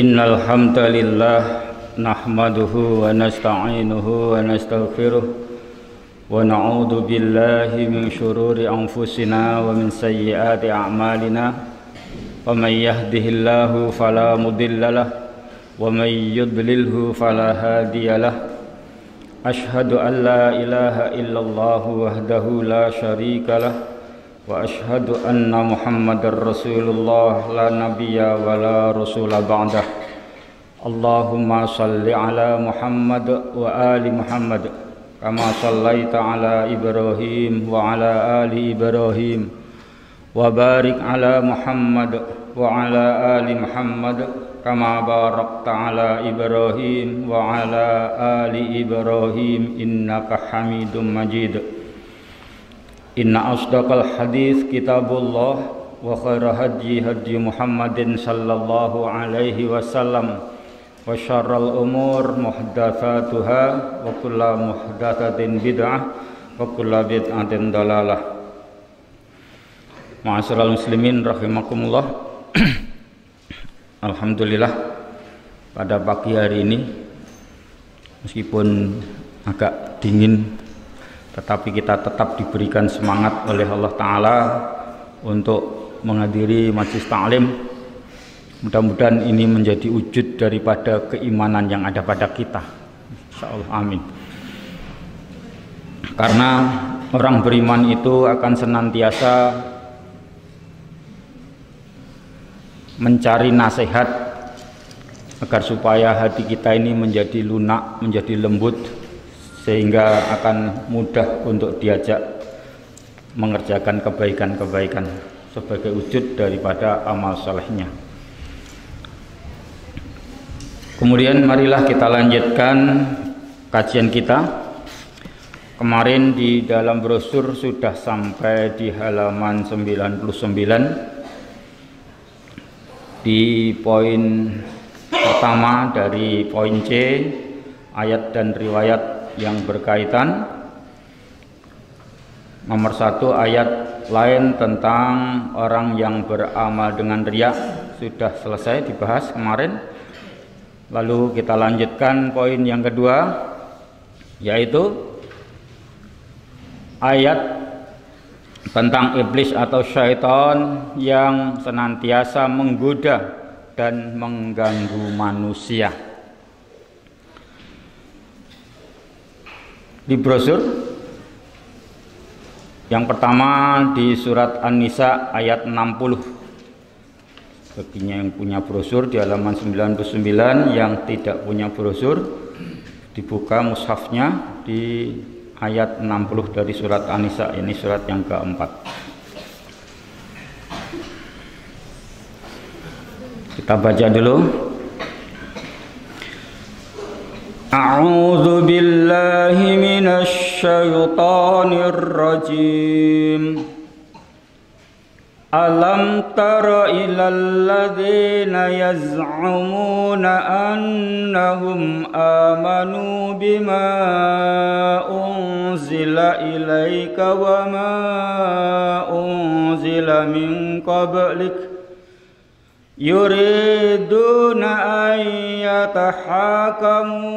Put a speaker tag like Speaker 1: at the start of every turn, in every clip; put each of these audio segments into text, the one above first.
Speaker 1: إن الحمد لله نحمده ونستعينه ونستغفره ونعوذ بالله من شرور أنفسنا ومن سيئات أعمالنا ومن يهده الله فلا مضل له ومن يضلله فلا هادي له أشهد أن لا إله إلا الله وحده لا شريك له وأشهد أن محمد رسول الله لا نبي ولا رسول بعده اللهم صل على محمد وآل محمد كما صليت على إبراهيم وعلى آل إبراهيم وبارك على محمد وعلى آل محمد كما باركت على إبراهيم وعلى آل إبراهيم إنك حميد مجيد إن أصدق الحديث كتاب الله وخير هدي هدي محمد صلى الله عليه وسلم وشر الأمور محدثاتها وكل محدثة بدعة وكل بدعة ضلالة معاشر المسلمين رحمكم الله Alhamdulillah pada pagi hari ini meskipun agak dingin tetapi kita tetap diberikan semangat oleh Allah Ta'ala untuk menghadiri majlis ta'lim mudah-mudahan ini menjadi wujud daripada keimanan yang ada pada kita Insya Allah amin karena orang beriman itu akan senantiasa mencari nasihat agar supaya hati kita ini menjadi lunak, menjadi lembut sehingga akan mudah untuk diajak mengerjakan kebaikan-kebaikan sebagai wujud daripada amal salehnya. Kemudian marilah kita lanjutkan kajian kita. Kemarin di dalam brosur sudah sampai di halaman 99 di poin pertama dari poin C ayat dan riwayat yang berkaitan nomor satu ayat lain tentang orang yang beramal dengan riak sudah selesai dibahas kemarin lalu kita lanjutkan poin yang kedua yaitu ayat tentang iblis atau syaitan yang senantiasa menggoda dan mengganggu manusia di brosur yang pertama di surat An-Nisa ayat 60 baginya yang punya brosur di halaman 99 yang tidak punya brosur dibuka mushafnya di ayat 60 dari surat An-Nisa ini surat yang keempat kita baca dulu أعوذ بالله من الشيطان الرجيم ألم تر إلى الذين يزعمون أنهم آمنوا بما أنزل إليك وما أنزل من قبلك ؟ yuriduna an yatahakamu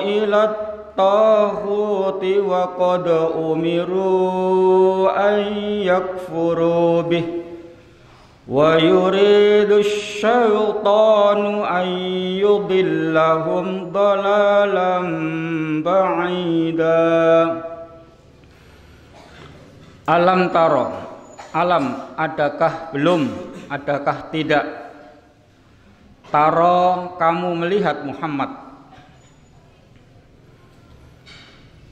Speaker 1: ila tahuti wa qad umiru an yakfuru bih wa yuridu syaitanu an yudillahum dalalam ba'ida Alam taro Alam adakah belum adakah tidak Taro kamu melihat Muhammad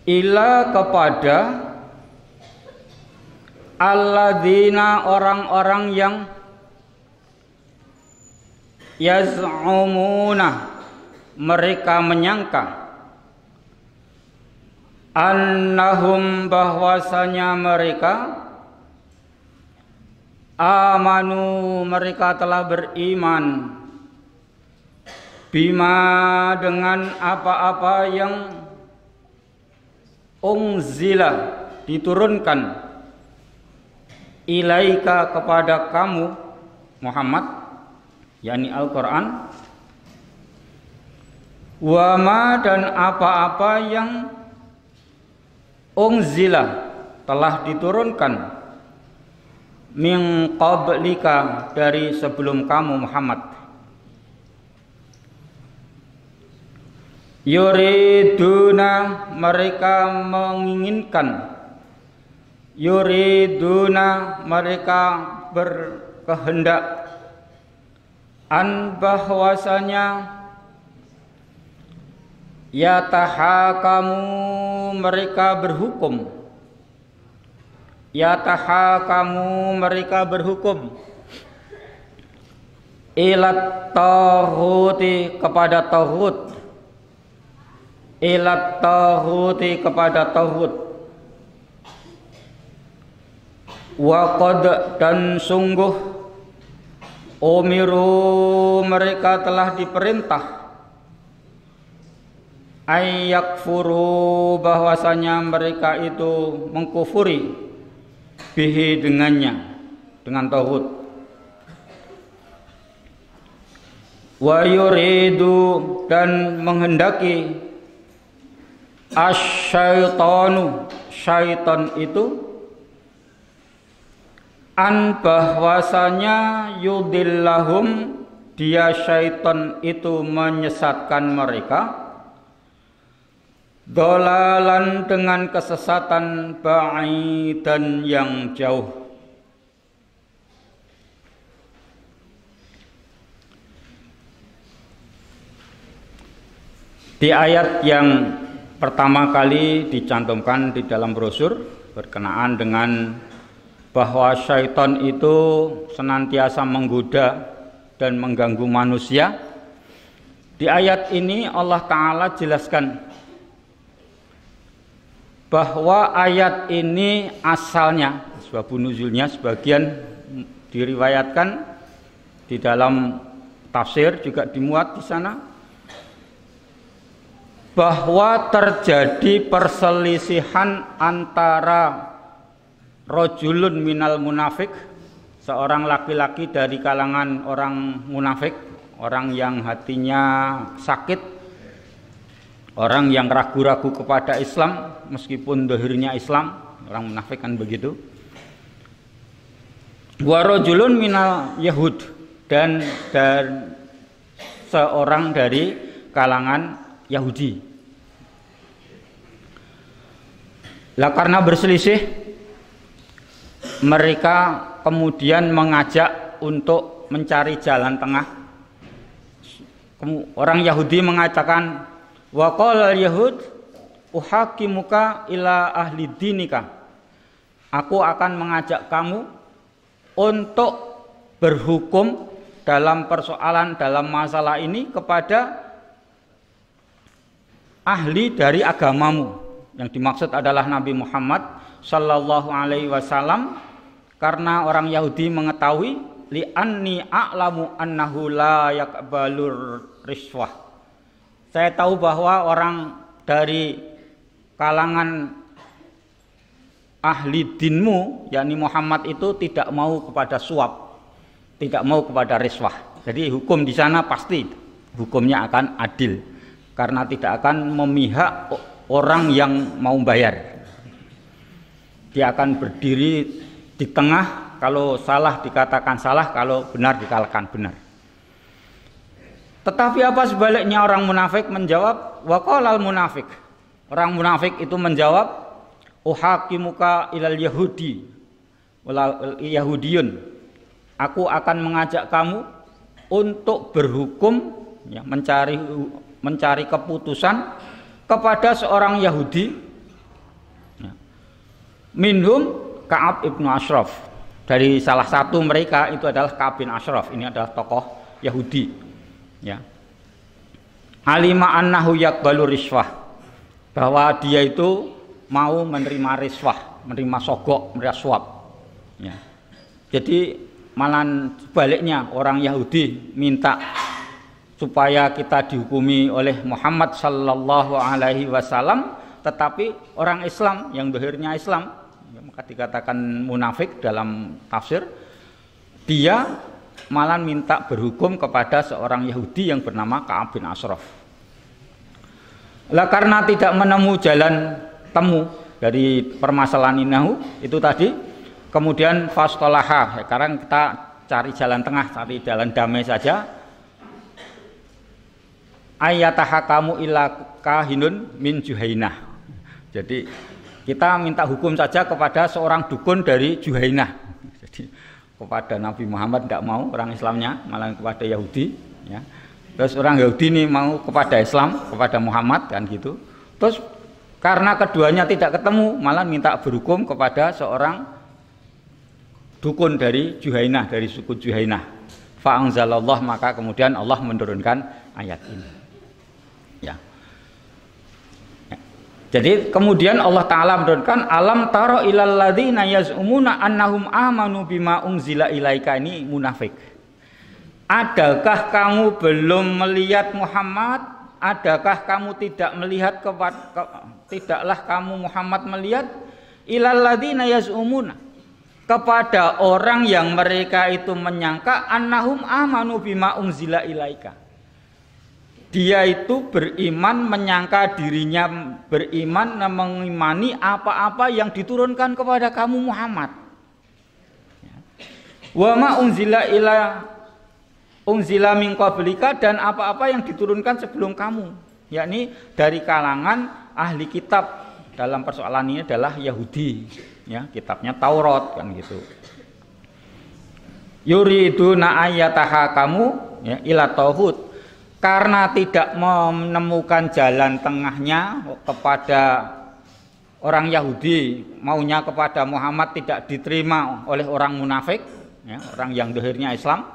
Speaker 1: Ila kepada Alladzina orang-orang yang Yaz'umuna Mereka menyangka Annahum bahwasanya mereka amanu mereka telah beriman bima dengan apa-apa yang unzila diturunkan ilaika kepada kamu Muhammad yakni Al-Qur'an wama dan apa-apa yang unzila telah diturunkan min qablika dari sebelum kamu Muhammad yuriduna mereka menginginkan yuriduna mereka berkehendak an bahwasanya ya kamu mereka berhukum Ya taha kamu mereka berhukum ilat tahuti kepada tohut ilat tahuti kepada tohut wa dan sungguh umiru mereka telah diperintah ayak furu bahwasanya mereka itu mengkufuri bihi dengannya dengan tauhid wa yuridu dan menghendaki asyaitanu syaitan itu an bahwasanya yudillahum dia syaitan itu menyesatkan mereka Dolalan dengan kesesatan ba'i dan yang jauh Di ayat yang pertama kali dicantumkan di dalam brosur berkenaan dengan bahwa syaitan itu senantiasa menggoda dan mengganggu manusia. Di ayat ini Allah Ta'ala jelaskan bahwa ayat ini asalnya sebab nuzulnya sebagian diriwayatkan di dalam tafsir juga dimuat di sana bahwa terjadi perselisihan antara rojulun minal munafik seorang laki-laki dari kalangan orang munafik orang yang hatinya sakit Orang yang ragu-ragu kepada Islam meskipun dohirnya Islam, orang menafikan kan begitu. Warojulun minal Yahud dan dan seorang dari kalangan Yahudi. Lah karena berselisih mereka kemudian mengajak untuk mencari jalan tengah. Orang Yahudi mengatakan Wa qala al-yahud ila ahli dinika. Aku akan mengajak kamu untuk berhukum dalam persoalan dalam masalah ini kepada ahli dari agamamu. Yang dimaksud adalah Nabi Muhammad sallallahu alaihi wasallam karena orang Yahudi mengetahui li anni a'lamu annahu la yakbalur riswah saya tahu bahwa orang dari kalangan ahli dinmu, yakni Muhammad itu tidak mau kepada suap, tidak mau kepada riswah. Jadi hukum di sana pasti hukumnya akan adil karena tidak akan memihak orang yang mau bayar. Dia akan berdiri di tengah, kalau salah dikatakan salah, kalau benar dikalahkan benar. Tetapi apa sebaliknya orang munafik menjawab waqalal munafik. Orang munafik itu menjawab uhakimuka ilal yahudi walal yahudiyun. Aku akan mengajak kamu untuk berhukum ya, mencari mencari keputusan kepada seorang Yahudi ya. minhum Kaab ibnu Ashraf dari salah satu mereka itu adalah Kaab bin Ashraf ini adalah tokoh Yahudi ya alima annahu yaqbalu riswah bahwa dia itu mau menerima riswah menerima sogok menerima suap ya. jadi malan sebaliknya orang Yahudi minta supaya kita dihukumi oleh Muhammad Sallallahu Alaihi Wasallam tetapi orang Islam yang dohirnya Islam ya, maka dikatakan munafik dalam tafsir dia malah minta berhukum kepada seorang Yahudi yang bernama Ka'ab bin Ashraf. Lah karena tidak menemu jalan temu dari permasalahan inahu itu tadi, kemudian fastolaha. Sekarang kita cari jalan tengah, cari jalan damai saja. Ayataha kamu ila kahinun min juhainah. Jadi kita minta hukum saja kepada seorang dukun dari Juhainah. Jadi kepada Nabi Muhammad tidak mau orang Islamnya malah kepada Yahudi ya terus orang Yahudi ini mau kepada Islam kepada Muhammad kan gitu terus karena keduanya tidak ketemu malah minta berhukum kepada seorang dukun dari Juhainah dari suku Juhainah fa'angzalallah maka kemudian Allah menurunkan ayat ini Jadi kemudian Allah Ta'ala menurunkan Alam taro ilal ladhina yaz'umuna annahum amanu bima unzila ilaika Ini munafik Adakah kamu belum melihat Muhammad? Adakah kamu tidak melihat kepada ke, tidaklah kamu Muhammad melihat ilal ladhina yaz'umuna kepada orang yang mereka itu menyangka annahum amanu bima unzila ilaika dia itu beriman menyangka dirinya beriman mengimani apa-apa yang diturunkan kepada kamu Muhammad. Wa ma unzila ila unzila min qablika dan apa-apa yang diturunkan sebelum kamu, yakni dari kalangan ahli kitab dalam persoalan ini adalah Yahudi, ya, kitabnya Taurat kan gitu yuriduna ayataha kamu ya, ila tauhud karena tidak menemukan jalan tengahnya kepada orang Yahudi maunya kepada Muhammad tidak diterima oleh orang munafik ya, orang yang dohirnya Islam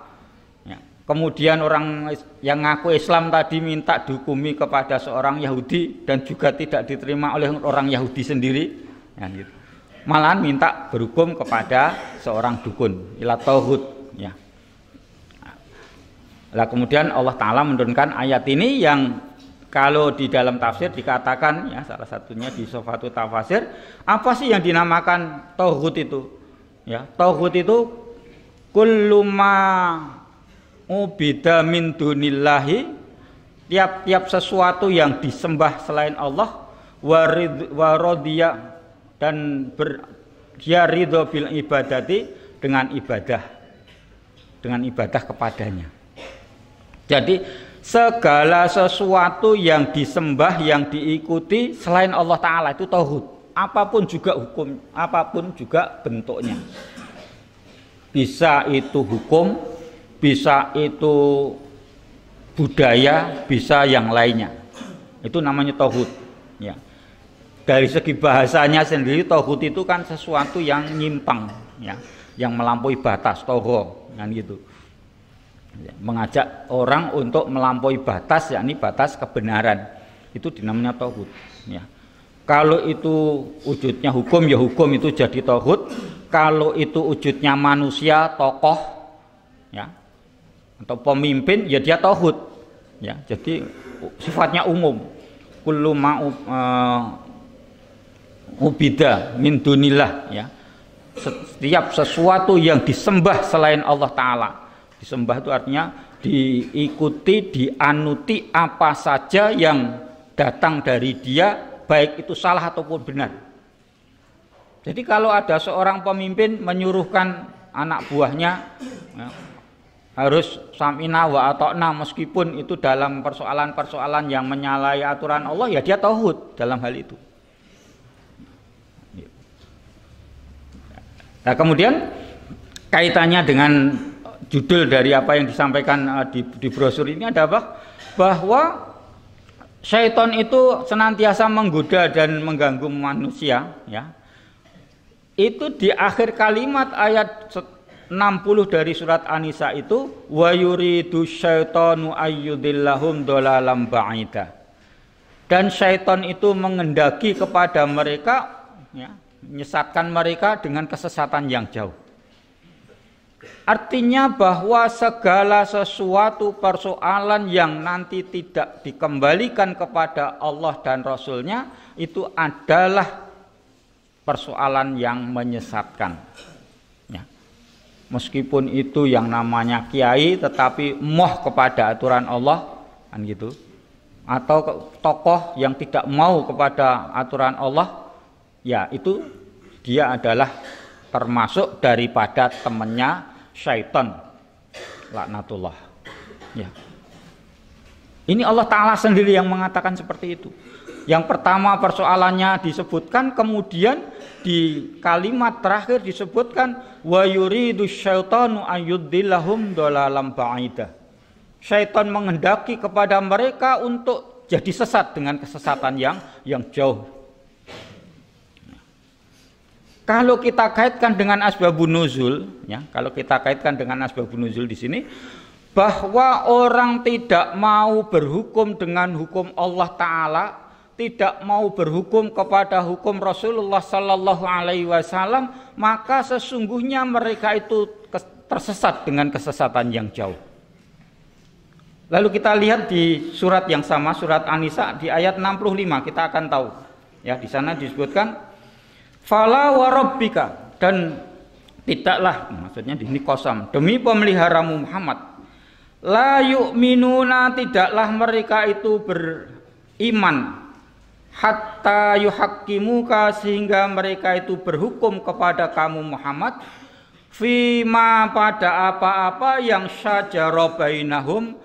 Speaker 1: ya. kemudian orang yang ngaku Islam tadi minta dihukumi kepada seorang Yahudi dan juga tidak diterima oleh orang Yahudi sendiri ya, gitu. malahan minta berhukum kepada seorang dukun ilatauhud ya lah kemudian Allah Taala menurunkan ayat ini yang kalau di dalam tafsir dikatakan ya salah satunya di Sofatu tafsir apa sih yang dinamakan tauhid itu? Ya, tauhid itu kulluma ubida min dunillahi tiap-tiap sesuatu yang disembah selain Allah warid warodia dan ber, dia ridho bil ibadati dengan ibadah dengan ibadah kepadanya jadi segala sesuatu yang disembah, yang diikuti selain Allah Ta'ala itu tauhid. Apapun juga hukum, apapun juga bentuknya. Bisa itu hukum, bisa itu budaya, bisa yang lainnya. Itu namanya tauhid. Ya. Dari segi bahasanya sendiri tauhid itu kan sesuatu yang nyimpang, ya, yang melampaui batas, toho, kan gitu mengajak orang untuk melampaui batas yakni batas kebenaran itu dinamanya tauhid ya kalau itu wujudnya hukum ya hukum itu jadi tauhid kalau itu wujudnya manusia tokoh ya atau pemimpin ya dia tauhid ya jadi sifatnya umum kullu mau uh, e, ubida min dunillah ya setiap sesuatu yang disembah selain Allah taala Disembah itu artinya diikuti, dianuti apa saja yang datang dari dia, baik itu salah ataupun benar. Jadi kalau ada seorang pemimpin menyuruhkan anak buahnya ya, harus samina wa atokna meskipun itu dalam persoalan-persoalan yang menyalahi aturan Allah ya dia tauhid dalam hal itu. Ya. Nah kemudian kaitannya dengan judul dari apa yang disampaikan uh, di, di brosur ini ada apa? Bahwa syaitan itu senantiasa menggoda dan mengganggu manusia, ya. Itu di akhir kalimat ayat 60 dari surat an itu wa yuridu syaitanu ayyudillahum dolalam ba'ida. Dan syaitan itu mengendaki kepada mereka ya, menyesatkan mereka dengan kesesatan yang jauh. Artinya bahwa segala sesuatu persoalan yang nanti tidak dikembalikan kepada Allah dan Rasulnya itu adalah persoalan yang menyesatkan. Ya. Meskipun itu yang namanya kiai tetapi moh kepada aturan Allah kan gitu. Atau tokoh yang tidak mau kepada aturan Allah ya itu dia adalah termasuk daripada temannya syaitan laknatullah ya ini Allah taala sendiri yang mengatakan seperti itu yang pertama persoalannya disebutkan kemudian di kalimat terakhir disebutkan wa yuridu syaitanu ayyudillahum dolalam ba'ida syaitan menghendaki kepada mereka untuk jadi sesat dengan kesesatan yang yang jauh kalau kita kaitkan dengan asbabun nuzul, ya, kalau kita kaitkan dengan asbabun nuzul di sini, bahwa orang tidak mau berhukum dengan hukum Allah Taala, tidak mau berhukum kepada hukum Rasulullah Sallallahu Alaihi Wasallam, maka sesungguhnya mereka itu tersesat dengan kesesatan yang jauh. Lalu kita lihat di surat yang sama, surat An-Nisa di ayat 65, kita akan tahu. Ya, di sana disebutkan Fala warabbika dan tidaklah maksudnya di sini kosam demi pemeliharamu Muhammad la yu'minuna tidaklah mereka itu beriman hatta yuhakkimuka sehingga mereka itu berhukum kepada kamu Muhammad fima pada apa-apa yang syajara bainahum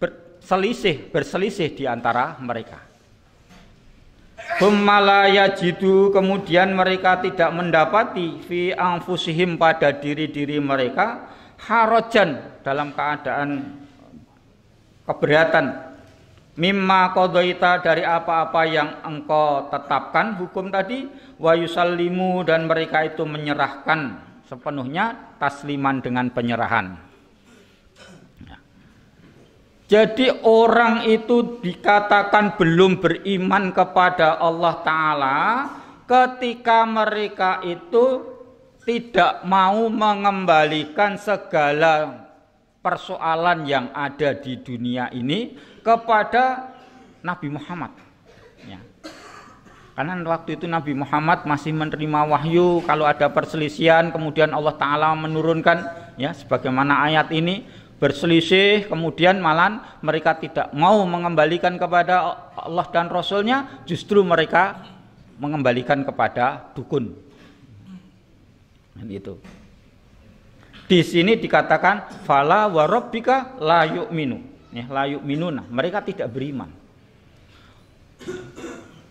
Speaker 1: berselisih berselisih di antara mereka Humalayajidu jitu kemudian mereka tidak mendapati fi angfusihim pada diri-diri mereka harojan dalam keadaan keberatan mimma kodoita dari apa-apa yang engkau tetapkan hukum tadi wa yusallimu dan mereka itu menyerahkan sepenuhnya tasliman dengan penyerahan jadi orang itu dikatakan belum beriman kepada Allah Ta'ala ketika mereka itu tidak mau mengembalikan segala persoalan yang ada di dunia ini kepada Nabi Muhammad. Ya. Karena waktu itu Nabi Muhammad masih menerima wahyu kalau ada perselisihan kemudian Allah Ta'ala menurunkan ya sebagaimana ayat ini berselisih kemudian malah mereka tidak mau mengembalikan kepada Allah dan Rasulnya justru mereka mengembalikan kepada dukun dan itu di sini dikatakan fala warobika layuk minu ya minu nah mereka tidak beriman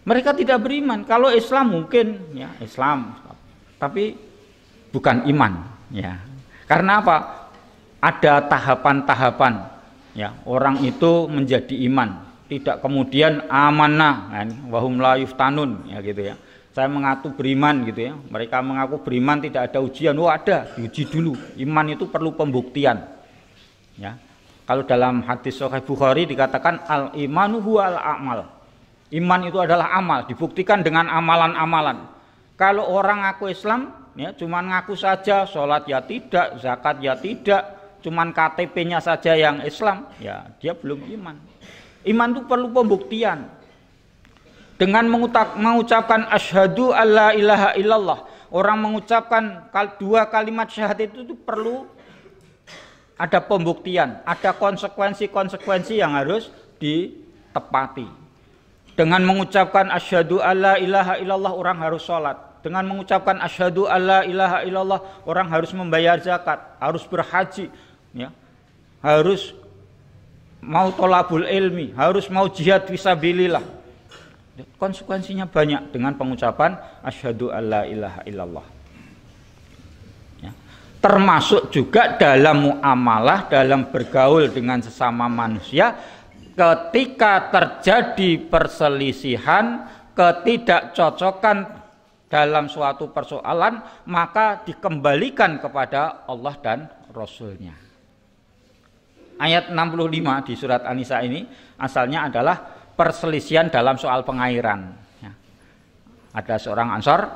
Speaker 1: mereka tidak beriman kalau Islam mungkin ya Islam tapi bukan iman ya karena apa ada tahapan-tahapan ya orang itu menjadi iman tidak kemudian amanah kan wahum la yuftanun ya gitu ya saya mengaku beriman gitu ya mereka mengaku beriman tidak ada ujian oh ada diuji dulu iman itu perlu pembuktian ya kalau dalam hadis Sahih Bukhari dikatakan al imanu huwa al amal iman itu adalah amal dibuktikan dengan amalan-amalan kalau orang ngaku Islam ya cuman ngaku saja sholat ya tidak zakat ya tidak cuman KTP-nya saja yang Islam, ya dia belum iman. Iman itu perlu pembuktian. Dengan mengutak, mengucapkan asyhadu alla ilaha illallah, orang mengucapkan dua kalimat syahadat itu, itu perlu ada pembuktian, ada konsekuensi-konsekuensi yang harus ditepati. Dengan mengucapkan asyhadu alla ilaha illallah orang harus sholat. Dengan mengucapkan asyhadu alla ilaha illallah orang harus membayar zakat, harus berhaji, ya harus mau tolabul ilmi harus mau jihad visabilillah konsekuensinya banyak dengan pengucapan asyhadu alla ilaha illallah ya. termasuk juga dalam muamalah dalam bergaul dengan sesama manusia ketika terjadi perselisihan ketidakcocokan dalam suatu persoalan maka dikembalikan kepada Allah dan Rasulnya ayat 65 di surat Anisa ini asalnya adalah perselisian dalam soal pengairan. Ya. Ada seorang ansor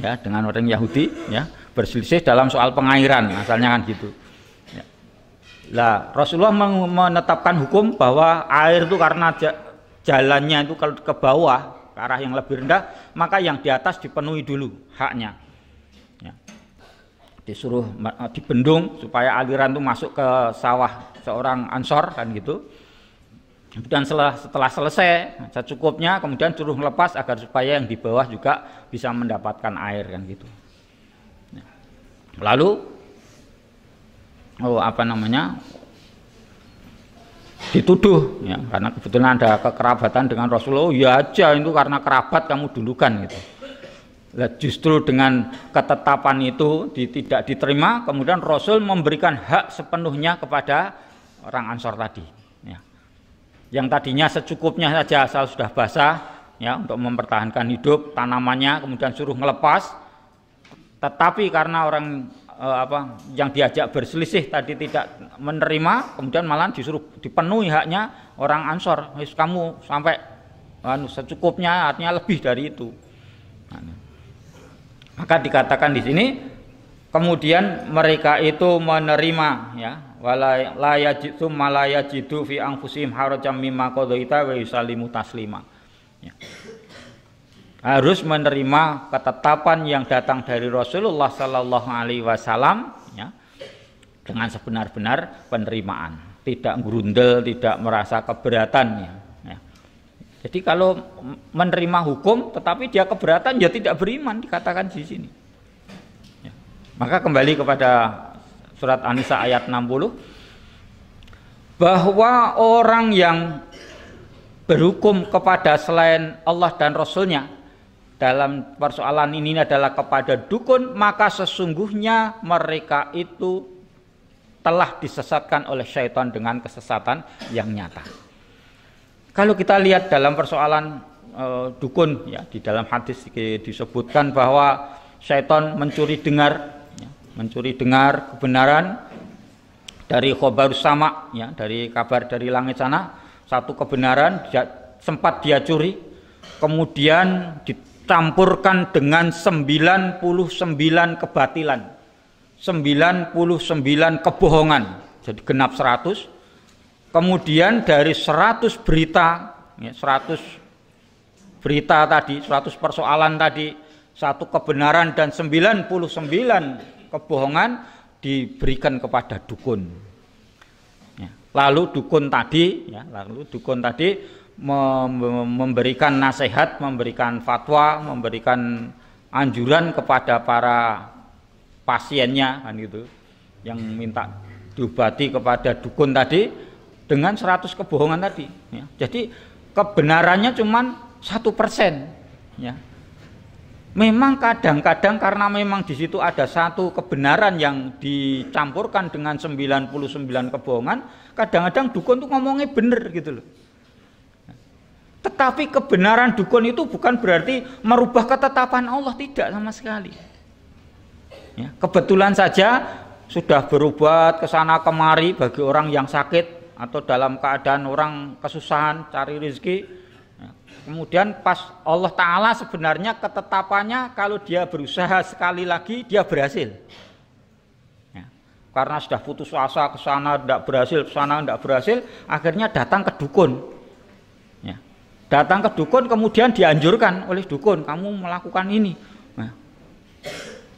Speaker 1: ya dengan orang Yahudi ya berselisih dalam soal pengairan asalnya kan gitu. Ya. Lah Rasulullah menetapkan hukum bahwa air itu karena jalannya itu ke bawah ke arah yang lebih rendah maka yang di atas dipenuhi dulu haknya disuruh eh, dibendung supaya aliran itu masuk ke sawah seorang ansor kan gitu kemudian setelah, setelah selesai secukupnya kemudian suruh melepas agar supaya yang di bawah juga bisa mendapatkan air kan gitu nah, lalu oh apa namanya dituduh ya karena kebetulan ada kekerabatan dengan Rasulullah oh, ya aja itu karena kerabat kamu dulukan gitu Nah, justru dengan ketetapan itu tidak diterima, kemudian Rasul memberikan hak sepenuhnya kepada orang Ansor tadi. Ya. Yang tadinya secukupnya saja asal sudah basah, ya untuk mempertahankan hidup tanamannya, kemudian suruh melepas. Tetapi karena orang e, apa yang diajak berselisih tadi tidak menerima, kemudian malah disuruh dipenuhi haknya orang Ansor. Kamu sampai anu secukupnya, artinya lebih dari itu. Maka dikatakan di sini kemudian mereka itu menerima ya walayajitu malayajidu fi anfusihim harajam mimma qadaita wa yusallimu taslima. Ya. Harus menerima ketetapan yang datang dari Rasulullah sallallahu alaihi wasallam ya dengan sebenar-benar penerimaan, tidak grundel, tidak merasa keberatan ya. Jadi kalau menerima hukum tetapi dia keberatan ya tidak beriman dikatakan di sini. Ya. Maka kembali kepada surat An-Nisa ayat 60 bahwa orang yang berhukum kepada selain Allah dan Rasulnya dalam persoalan ini adalah kepada dukun maka sesungguhnya mereka itu telah disesatkan oleh syaitan dengan kesesatan yang nyata. Kalau kita lihat dalam persoalan uh, dukun ya di dalam hadis disebutkan bahwa syaiton mencuri dengar ya, mencuri dengar kebenaran dari khobar sama ya dari kabar dari langit sana satu kebenaran dia, sempat dia curi kemudian dicampurkan dengan 99 kebatilan 99 kebohongan jadi genap 100 Kemudian dari 100 berita, 100 ya, berita tadi, 100 persoalan tadi, satu kebenaran dan 99 kebohongan diberikan kepada dukun. Ya, lalu dukun tadi, ya, lalu dukun tadi memberikan nasihat, memberikan fatwa, memberikan anjuran kepada para pasiennya kan gitu, yang minta diobati kepada dukun tadi dengan 100 kebohongan tadi. Ya. Jadi kebenarannya cuma satu persen. Ya. Memang kadang-kadang karena memang di situ ada satu kebenaran yang dicampurkan dengan 99 kebohongan, kadang-kadang dukun tuh ngomongnya bener gitu loh. Tetapi kebenaran dukun itu bukan berarti merubah ketetapan Allah tidak sama sekali. Ya, kebetulan saja sudah berobat ke sana kemari bagi orang yang sakit atau dalam keadaan orang kesusahan cari rezeki ya. kemudian pas Allah Ta'ala sebenarnya ketetapannya kalau dia berusaha sekali lagi dia berhasil ya. karena sudah putus asa ke sana tidak berhasil ke sana tidak berhasil akhirnya datang ke dukun ya. datang ke dukun kemudian dianjurkan oleh dukun kamu melakukan ini nah,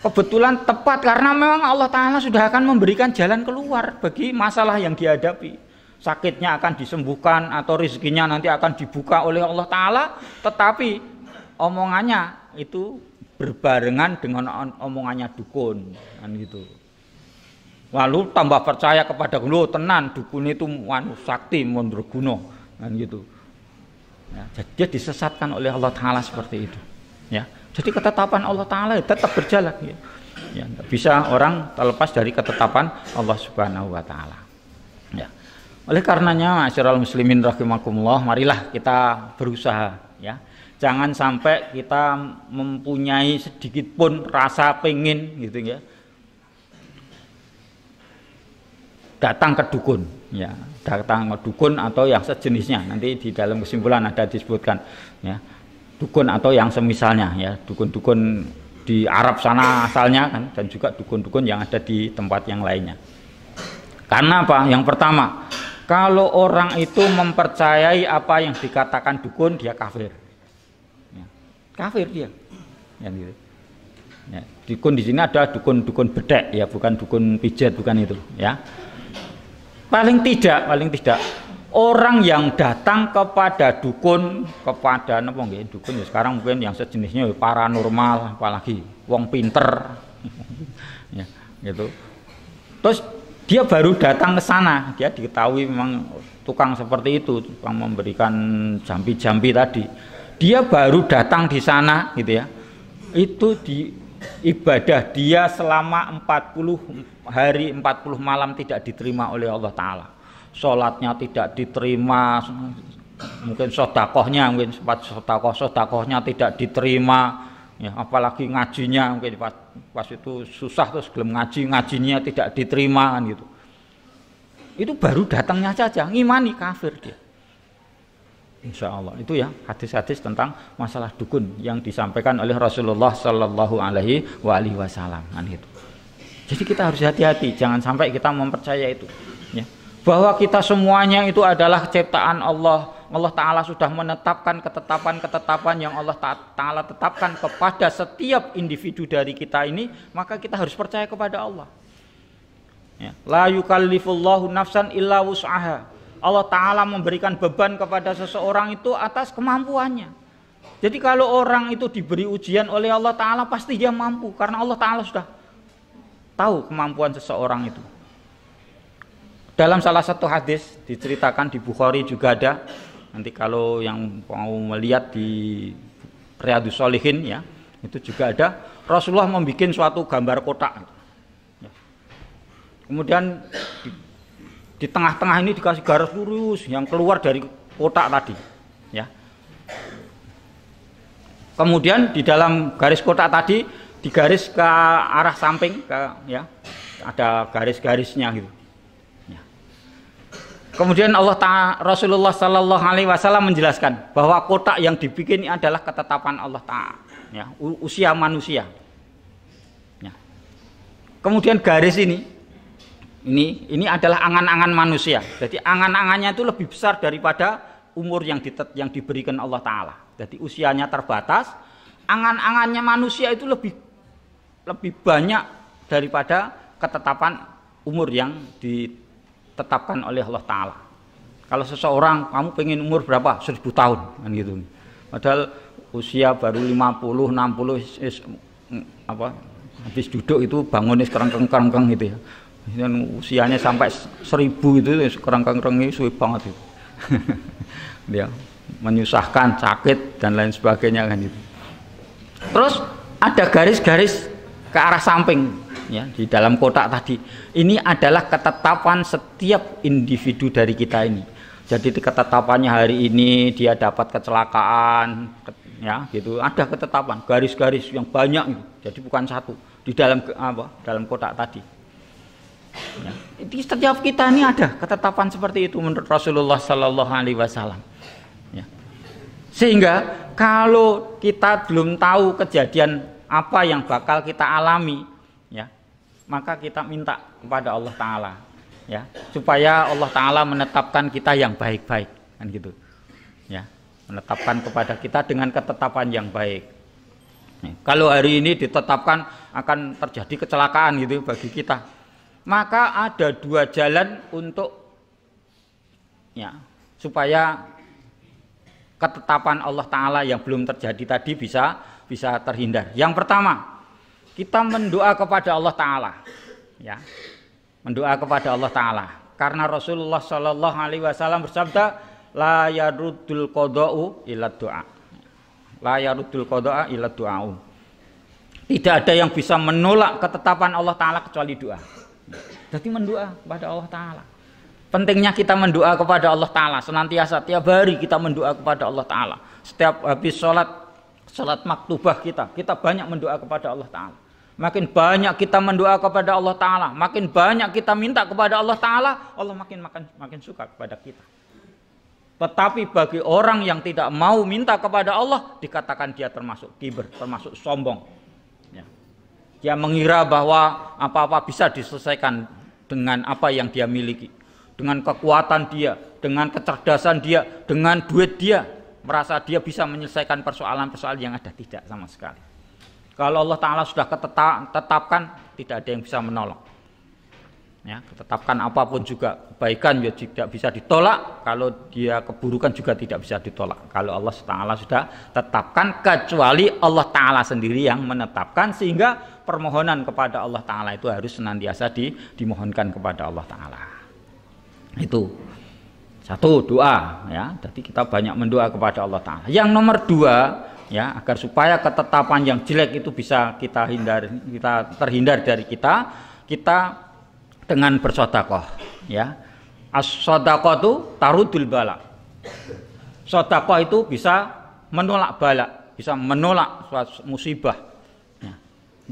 Speaker 1: kebetulan tepat karena memang Allah Ta'ala sudah akan memberikan jalan keluar bagi masalah yang dihadapi sakitnya akan disembuhkan atau rezekinya nanti akan dibuka oleh Allah Ta'ala tetapi omongannya itu berbarengan dengan omongannya dukun kan gitu lalu tambah percaya kepada lo oh, tenan dukun itu wanu sakti mondroguno kan gitu ya, jadi disesatkan oleh Allah Ta'ala seperti itu ya jadi ketetapan Allah Ta'ala ya tetap berjalan ya. Ya, bisa orang terlepas dari ketetapan Allah Subhanahu wa Ta'ala. Oleh karenanya, masyarakat muslimin rahimakumullah, marilah kita berusaha ya. Jangan sampai kita mempunyai sedikit pun rasa pengen gitu ya. Datang ke dukun ya, datang ke dukun atau yang sejenisnya. Nanti di dalam kesimpulan ada disebutkan ya. Dukun atau yang semisalnya ya, dukun-dukun di Arab sana asalnya kan dan juga dukun-dukun yang ada di tempat yang lainnya. Karena apa? Yang pertama, kalau orang itu mempercayai apa yang dikatakan dukun, dia kafir. Ya. Kafir dia. Ya, gitu. ya. Dukun di sini ada dukun-dukun bedek ya, bukan dukun pijat, bukan itu. Ya. Paling tidak, paling tidak orang yang datang kepada dukun, kepada apa nggih dukun ya sekarang mungkin yang sejenisnya ya paranormal apalagi wong pinter. ya, gitu. Terus dia baru datang ke sana dia diketahui memang tukang seperti itu tukang memberikan jambi-jambi tadi dia baru datang di sana gitu ya itu di ibadah dia selama 40 hari 40 malam tidak diterima oleh Allah Ta'ala sholatnya tidak diterima mungkin sodakohnya mungkin sempat sodakoh sodakohnya tidak diterima ya apalagi ngajinya mungkin pas itu susah terus belum ngaji ngajinya tidak diterima kan gitu itu baru datangnya saja ngimani kafir dia Insya Allah itu ya hadis-hadis tentang masalah dukun yang disampaikan oleh Rasulullah Shallallahu Alaihi Wasallam kan itu. Jadi kita harus hati-hati, jangan sampai kita mempercaya itu. Ya. Bahwa kita semuanya itu adalah ciptaan Allah, Allah Ta'ala sudah menetapkan ketetapan-ketetapan yang Allah Ta'ala tetapkan kepada setiap individu dari kita ini, maka kita harus percaya kepada Allah. Ya. La yukallifullahu nafsan illa wus'aha. Allah Ta'ala memberikan beban kepada seseorang itu atas kemampuannya. Jadi kalau orang itu diberi ujian oleh Allah Ta'ala pasti dia mampu. Karena Allah Ta'ala sudah tahu kemampuan seseorang itu. Dalam salah satu hadis diceritakan di Bukhari juga ada Nanti kalau yang mau melihat di Riyadus Solihin ya, itu juga ada Rasulullah membuat suatu gambar kotak. Ya. Kemudian di, di tengah-tengah ini dikasih garis lurus yang keluar dari kotak tadi. Ya. Kemudian di dalam garis kotak tadi digaris ke arah samping ke ya ada garis-garisnya gitu. Kemudian Allah ta Rasulullah Sallallahu Alaihi Wasallam menjelaskan bahwa kotak yang dibikin adalah ketetapan Allah Taala, ya, usia manusia. Ya. Kemudian garis ini, ini ini adalah angan-angan manusia. Jadi angan-angannya itu lebih besar daripada umur yang ditet yang diberikan Allah Taala. Jadi usianya terbatas, angan-angannya manusia itu lebih lebih banyak daripada ketetapan umur yang di ditetapkan oleh Allah Ta'ala kalau seseorang kamu pengen umur berapa? seribu tahun kan gitu padahal usia baru 50, 60 is, apa habis duduk itu bangunnya sekarang -kereng gitu ya dan usianya sampai seribu itu ya, kerengkeng-kerengkeng suwe banget itu dia menyusahkan sakit dan lain sebagainya kan itu terus ada garis-garis ke arah samping ya di dalam kotak tadi ini adalah ketetapan setiap individu dari kita ini jadi ketetapannya hari ini dia dapat kecelakaan ya gitu ada ketetapan garis-garis yang banyak gitu. jadi bukan satu di dalam apa dalam kotak tadi ya. di setiap kita ini ada ketetapan seperti itu menurut Rasulullah Sallallahu Alaihi Wasallam ya. sehingga kalau kita belum tahu kejadian apa yang bakal kita alami ya maka kita minta kepada Allah Ta'ala ya supaya Allah Ta'ala menetapkan kita yang baik-baik kan gitu ya menetapkan kepada kita dengan ketetapan yang baik nih, kalau hari ini ditetapkan akan terjadi kecelakaan gitu bagi kita maka ada dua jalan untuk ya supaya ketetapan Allah Ta'ala yang belum terjadi tadi bisa bisa terhindar yang pertama kita mendoa kepada Allah Ta'ala. Ya. Mendoa kepada Allah Ta'ala. Karena Rasulullah Shallallahu Alaihi Wasallam bersabda, la yarudul kodau ilat doa. La yarudul kodau ilat doa. Tidak ada yang bisa menolak ketetapan Allah Ta'ala kecuali doa. Jadi mendoa kepada Allah Ta'ala. Pentingnya kita mendoa kepada Allah Ta'ala. Senantiasa tiap hari kita mendoa kepada Allah Ta'ala. Setiap habis sholat, sholat maktubah kita. Kita banyak mendoa kepada Allah Ta'ala. Makin banyak kita mendoa kepada Allah Ta'ala, makin banyak kita minta kepada Allah Ta'ala, Allah makin, makin, makin suka kepada kita. Tetapi bagi orang yang tidak mau minta kepada Allah, dikatakan dia termasuk kiber, termasuk sombong. Ya. Dia mengira bahwa apa-apa bisa diselesaikan dengan apa yang dia miliki. Dengan kekuatan dia, dengan kecerdasan dia, dengan duit dia. Merasa dia bisa menyelesaikan persoalan-persoalan yang ada tidak sama sekali. Kalau Allah Ta'ala sudah ketetapkan tidak ada yang bisa menolak. Ya, ketetapkan apapun juga kebaikan ya tidak bisa ditolak kalau dia keburukan juga tidak bisa ditolak kalau Allah Taala sudah tetapkan kecuali Allah Taala sendiri yang menetapkan sehingga permohonan kepada Allah Taala itu harus senantiasa di, dimohonkan kepada Allah Taala itu satu doa ya jadi kita banyak mendoa kepada Allah Taala yang nomor dua ya agar supaya ketetapan yang jelek itu bisa kita hindar kita terhindar dari kita kita dengan bersodakoh ya asodakoh itu tarudul bala sodakoh itu bisa menolak bala bisa menolak suatu musibah ya,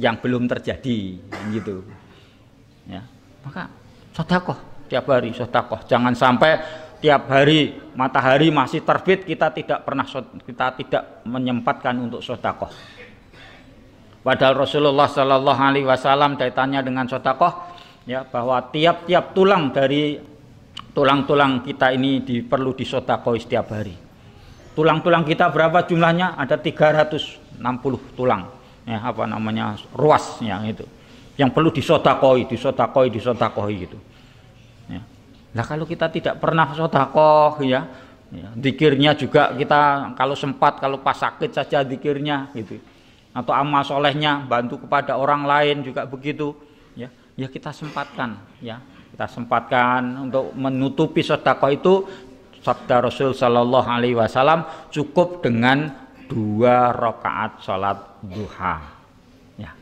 Speaker 1: yang belum terjadi gitu ya maka sodakoh tiap hari sodakoh jangan sampai tiap hari matahari masih terbit kita tidak pernah kita tidak menyempatkan untuk sodakoh. Padahal Rasulullah Shallallahu Alaihi Wasallam kaitannya dengan sodakoh ya bahwa tiap-tiap tulang dari tulang-tulang kita ini di, perlu disodakoh setiap hari. Tulang-tulang kita berapa jumlahnya? Ada 360 tulang ya apa namanya ruasnya itu yang perlu disodakoi, disodakoi, disodakoi gitu. Nah kalau kita tidak pernah sodakoh ya, ya dikirnya juga kita kalau sempat kalau pas sakit saja dikirnya gitu atau amal solehnya bantu kepada orang lain juga begitu ya ya kita sempatkan ya kita sempatkan untuk menutupi sodakoh itu sabda Rasul Shallallahu Alaihi Wasallam cukup dengan dua rokaat sholat duha ya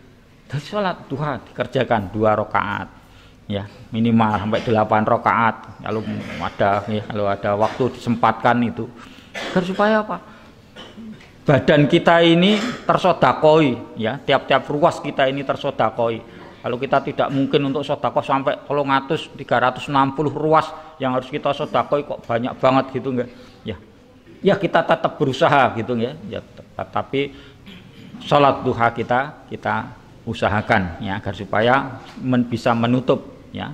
Speaker 1: dari sholat duha dikerjakan dua rokaat ya minimal sampai 8 rokaat. kalau ada ya, kalau ada waktu disempatkan itu agar supaya apa badan kita ini tersodakoi ya tiap-tiap ruas kita ini tersodakoi kalau kita tidak mungkin untuk sodako sampai kalau ngatus 360 ruas yang harus kita sodakoi kok banyak banget gitu enggak ya ya kita tetap berusaha gitu ya, ya tapi sholat duha kita kita usahakan ya agar supaya men, bisa menutup ya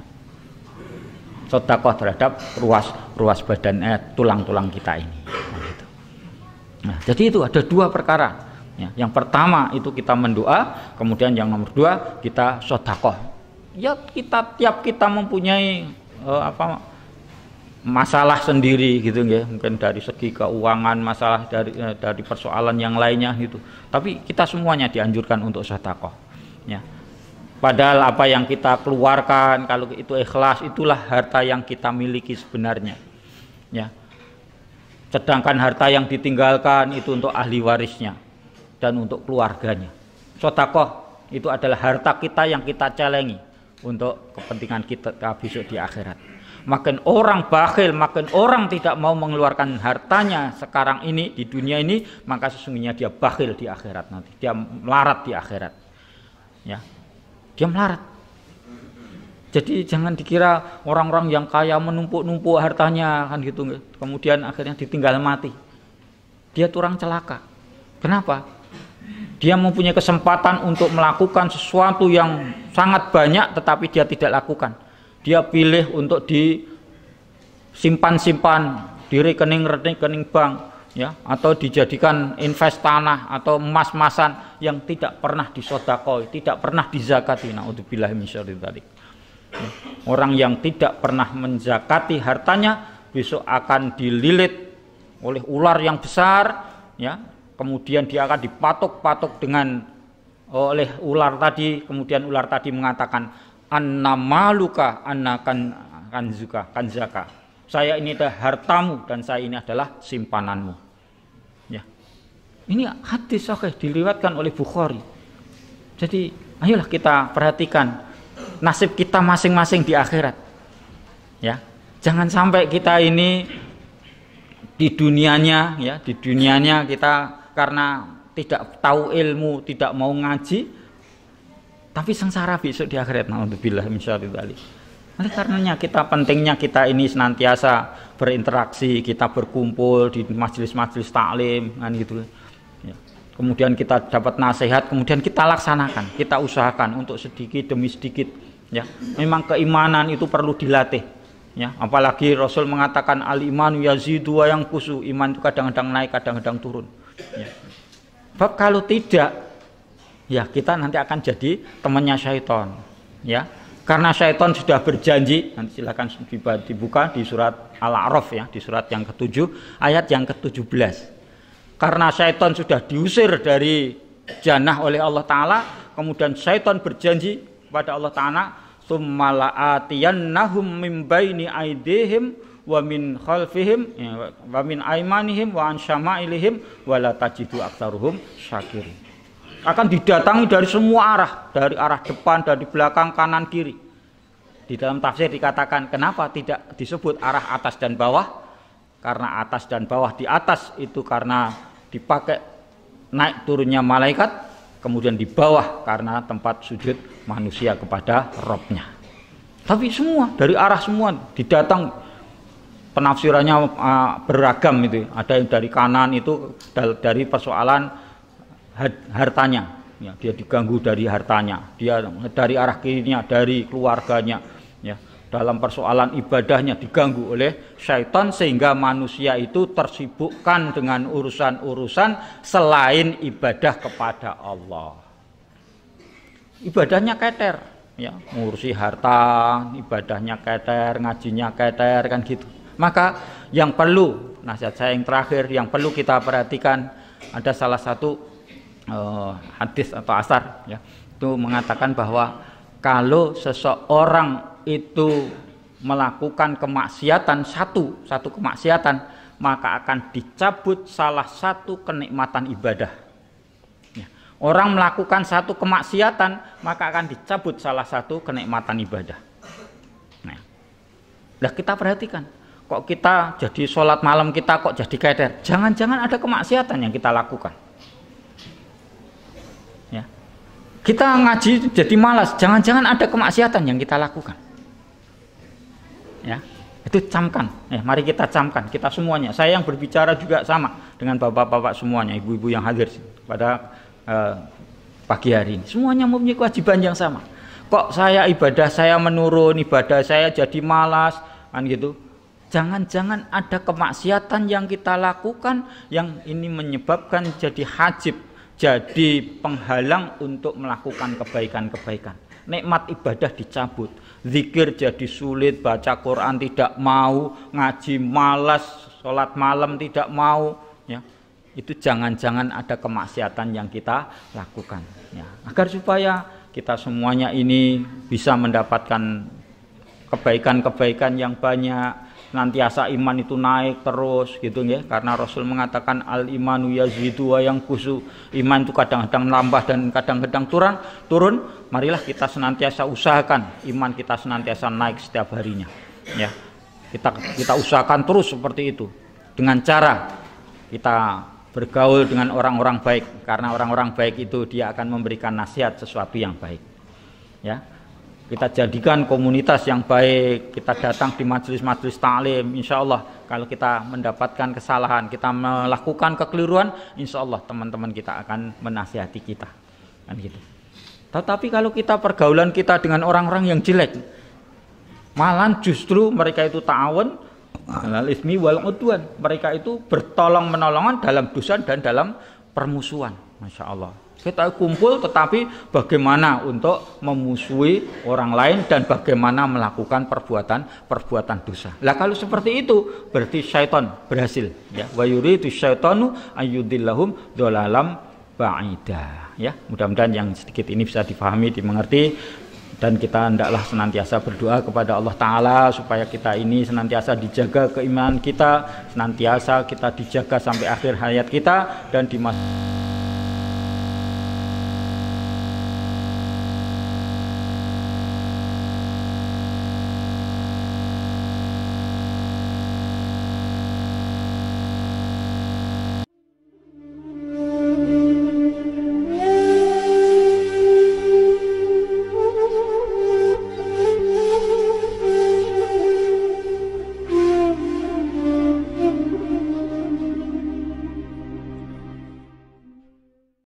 Speaker 1: sodakoh terhadap ruas ruas badan eh, tulang-tulang kita ini nah, gitu. nah, jadi itu ada dua perkara ya. yang pertama itu kita mendoa kemudian yang nomor dua kita sodakoh ya kita tiap kita mempunyai eh, apa masalah sendiri gitu ya mungkin dari segi keuangan masalah dari eh, dari persoalan yang lainnya gitu tapi kita semuanya dianjurkan untuk sodakoh ya Padahal apa yang kita keluarkan kalau itu ikhlas itulah harta yang kita miliki sebenarnya. Ya. Sedangkan harta yang ditinggalkan itu untuk ahli warisnya dan untuk keluarganya. Sotakoh itu adalah harta kita yang kita celengi untuk kepentingan kita besok di akhirat. Makin orang bakhil, makin orang tidak mau mengeluarkan hartanya sekarang ini di dunia ini, maka sesungguhnya dia bakhil di akhirat nanti. Dia melarat di akhirat. Ya, dia melarat. Jadi jangan dikira orang-orang yang kaya menumpuk-numpuk hartanya kan gitu, kemudian akhirnya ditinggal mati. Dia turang celaka. Kenapa? Dia mempunyai kesempatan untuk melakukan sesuatu yang sangat banyak tetapi dia tidak lakukan. Dia pilih untuk disimpan-simpan di rekening-rekening bank ya atau dijadikan invest tanah atau emas-emasan yang tidak pernah disodakoi, tidak pernah dizakati. nah tadi. Ya, orang yang tidak pernah menzakati hartanya besok akan dililit oleh ular yang besar ya. Kemudian dia akan dipatok-patok dengan oh, oleh ular tadi, kemudian ular tadi mengatakan annamaluka anakan kanzuka kanzaka saya ini adalah hartamu dan saya ini adalah simpananmu. Ya. Ini hadis oke okay, diliwatkan oleh Bukhari. Jadi ayolah kita perhatikan nasib kita masing-masing di akhirat. Ya. Jangan sampai kita ini di dunianya ya, di dunianya kita karena tidak tahu ilmu, tidak mau ngaji tapi sengsara besok di akhirat naudzubillah min tali. Oleh karenanya kita pentingnya kita ini senantiasa berinteraksi, kita berkumpul di majelis-majelis taklim kan gitu. Ya. Kemudian kita dapat nasihat, kemudian kita laksanakan, kita usahakan untuk sedikit demi sedikit. Ya, memang keimanan itu perlu dilatih. Ya, apalagi Rasul mengatakan al iman yazidu yang kusu iman itu kadang-kadang naik, kadang-kadang turun. Ya. Bab kalau tidak, ya kita nanti akan jadi temannya syaitan. Ya, karena syaitan sudah berjanji nanti silahkan dibuka di surat Al-A'raf ya di surat yang ketujuh ayat yang ke-17 karena syaitan sudah diusir dari janah oleh Allah Ta'ala kemudian syaitan berjanji kepada Allah Ta'ala summala'atiyannahum min baini aidihim wa min khalfihim ya, wa min aimanihim wa an syama'ilihim wa la tajidu aktaruhum syakirin akan didatangi dari semua arah, dari arah depan, dari belakang, kanan, kiri. Di dalam tafsir dikatakan kenapa tidak disebut arah atas dan bawah? Karena atas dan bawah di atas itu karena dipakai naik turunnya malaikat, kemudian di bawah karena tempat sujud manusia kepada Robnya. Tapi semua dari arah semua didatang penafsirannya uh, beragam itu. Ada yang dari kanan itu dari persoalan hartanya ya dia diganggu dari hartanya dia dari arah kirinya dari keluarganya ya dalam persoalan ibadahnya diganggu oleh syaitan sehingga manusia itu tersibukkan dengan urusan-urusan selain ibadah kepada Allah. Ibadahnya keter, ya, ngurusi harta, ibadahnya keter, ngajinya keter kan gitu. Maka yang perlu nasihat saya yang terakhir yang perlu kita perhatikan ada salah satu uh, hadis atau asar ya itu mengatakan bahwa kalau seseorang itu melakukan kemaksiatan satu satu kemaksiatan maka akan dicabut salah satu kenikmatan ibadah ya. orang melakukan satu kemaksiatan maka akan dicabut salah satu kenikmatan ibadah nah, nah kita perhatikan kok kita jadi sholat malam kita kok jadi keder jangan-jangan ada kemaksiatan yang kita lakukan Kita ngaji jadi malas, jangan-jangan ada kemaksiatan yang kita lakukan. Ya, itu camkan. Eh, mari kita camkan, kita semuanya. Saya yang berbicara juga sama dengan bapak-bapak semuanya, ibu-ibu yang hadir pada eh, pagi hari ini. Semuanya mempunyai kewajiban yang sama. Kok saya ibadah saya menurun, ibadah saya jadi malas, kan gitu? Jangan-jangan ada kemaksiatan yang kita lakukan yang ini menyebabkan jadi hajib jadi penghalang untuk melakukan kebaikan-kebaikan. Nikmat ibadah dicabut, zikir jadi sulit, baca Quran tidak mau, ngaji malas, sholat malam tidak mau, ya. Itu jangan-jangan ada kemaksiatan yang kita lakukan, ya. Agar supaya kita semuanya ini bisa mendapatkan kebaikan-kebaikan yang banyak, nantiasa iman itu naik terus gitu ya karena Rasul mengatakan al imanu yazidu wa yang kusu iman itu kadang-kadang nambah dan kadang-kadang turun turun marilah kita senantiasa usahakan iman kita senantiasa naik setiap harinya ya kita kita usahakan terus seperti itu dengan cara kita bergaul dengan orang-orang baik karena orang-orang baik itu dia akan memberikan nasihat sesuatu yang baik ya kita jadikan komunitas yang baik, kita datang di majelis-majelis taklim, insya Allah kalau kita mendapatkan kesalahan, kita melakukan kekeliruan, insya Allah teman-teman kita akan menasihati kita, kan gitu. Tetapi kalau kita pergaulan kita dengan orang-orang yang jelek, malah justru mereka itu ta'awun ismi wal Mereka itu bertolong menolongan dalam dosa dan dalam permusuhan. Masya Allah. Kita kumpul tetapi bagaimana untuk memusuhi orang lain dan bagaimana melakukan perbuatan-perbuatan dosa. Lah kalau seperti itu berarti syaitan berhasil ya. Wa yuridu syaitanu ayyudillahum dolalam ba'ida ya. Mudah-mudahan yang sedikit ini bisa dipahami, dimengerti dan kita hendaklah senantiasa berdoa kepada Allah Ta'ala supaya kita ini senantiasa dijaga keimanan kita senantiasa kita dijaga sampai akhir hayat kita dan dimasukkan